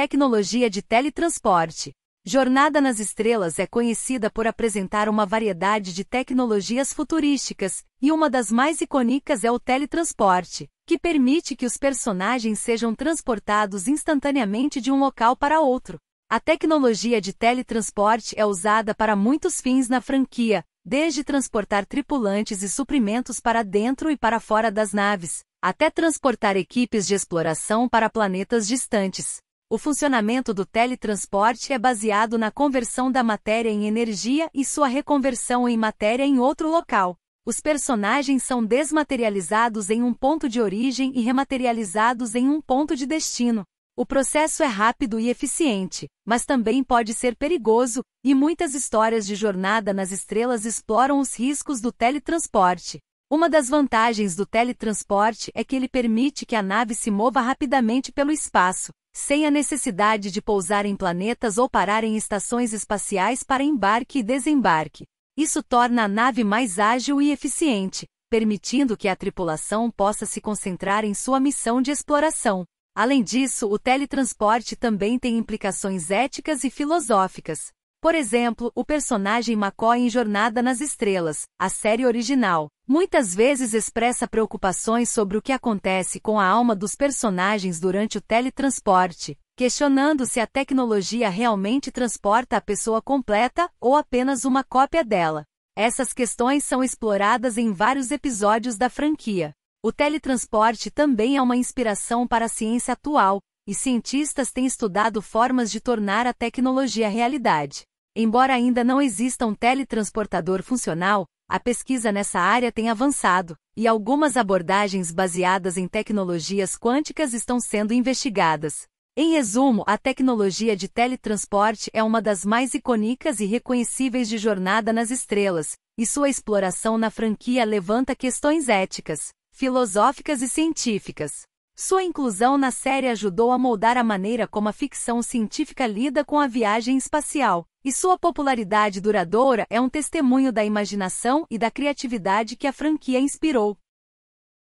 Tecnologia de teletransporte. Jornada nas Estrelas é conhecida por apresentar uma variedade de tecnologias futurísticas, e uma das mais icônicas é o teletransporte, que permite que os personagens sejam transportados instantaneamente de um local para outro. A tecnologia de teletransporte é usada para muitos fins na franquia, desde transportar tripulantes e suprimentos para dentro e para fora das naves, até transportar equipes de exploração para planetas distantes. O funcionamento do teletransporte é baseado na conversão da matéria em energia e sua reconversão em matéria em outro local. Os personagens são desmaterializados em um ponto de origem e rematerializados em um ponto de destino. O processo é rápido e eficiente, mas também pode ser perigoso, e muitas histórias de jornada nas estrelas exploram os riscos do teletransporte. Uma das vantagens do teletransporte é que ele permite que a nave se mova rapidamente pelo espaço, sem a necessidade de pousar em planetas ou parar em estações espaciais para embarque e desembarque. Isso torna a nave mais ágil e eficiente, permitindo que a tripulação possa se concentrar em sua missão de exploração. Além disso, o teletransporte também tem implicações éticas e filosóficas. Por exemplo, o personagem McCoy em Jornada nas Estrelas, a série original, muitas vezes expressa preocupações sobre o que acontece com a alma dos personagens durante o teletransporte, questionando se a tecnologia realmente transporta a pessoa completa ou apenas uma cópia dela. Essas questões são exploradas em vários episódios da franquia. O teletransporte também é uma inspiração para a ciência atual, e cientistas têm estudado formas de tornar a tecnologia realidade. Embora ainda não exista um teletransportador funcional, a pesquisa nessa área tem avançado, e algumas abordagens baseadas em tecnologias quânticas estão sendo investigadas. Em resumo, a tecnologia de teletransporte é uma das mais icônicas e reconhecíveis de Jornada nas Estrelas, e sua exploração na franquia levanta questões éticas, filosóficas e científicas. Sua inclusão na série ajudou a moldar a maneira como a ficção científica lida com a viagem espacial, e sua popularidade duradoura é um testemunho da imaginação e da criatividade que a franquia inspirou.